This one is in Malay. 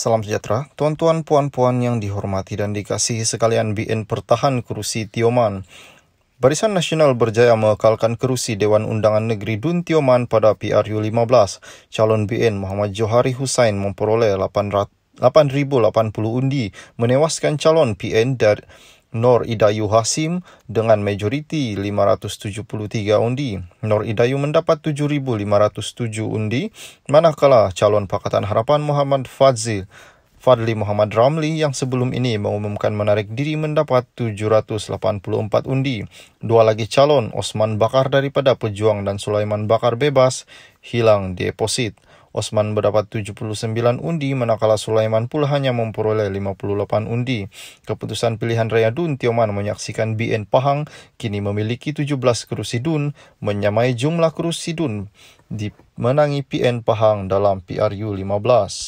Salam sejahtera, tuan-tuan, puan-puan yang dihormati dan dikasihi sekalian BN Pertahan Kerusi Tioman. Barisan Nasional berjaya mengekalkan kerusi Dewan Undangan Negeri Dun Tioman pada PRU15. Calon BN Muhammad Johari Hussein memperoleh 8,080 undi menewaskan calon PN dari Nor Idayu Hasim dengan majoriti 573 undi. Nor Idayu mendapat 7507 undi, manakala calon Pakatan Harapan Muhammad Fadzil Fadli Muhammad Ramli yang sebelum ini mengumumkan menarik diri mendapat 784 undi. Dua lagi calon, Osman Bakar daripada Pejuang dan Sulaiman Bakar Bebas, hilang deposit. Osman mendapat 79 undi manakala Sulaiman pula hanya memperoleh 58 undi. Keputusan pilihan Raya Dun Tioman menyaksikan BN Pahang kini memiliki 17 kerusi Dun menyamai jumlah kerusi Dun dimenangi PN Pahang dalam PRU 15.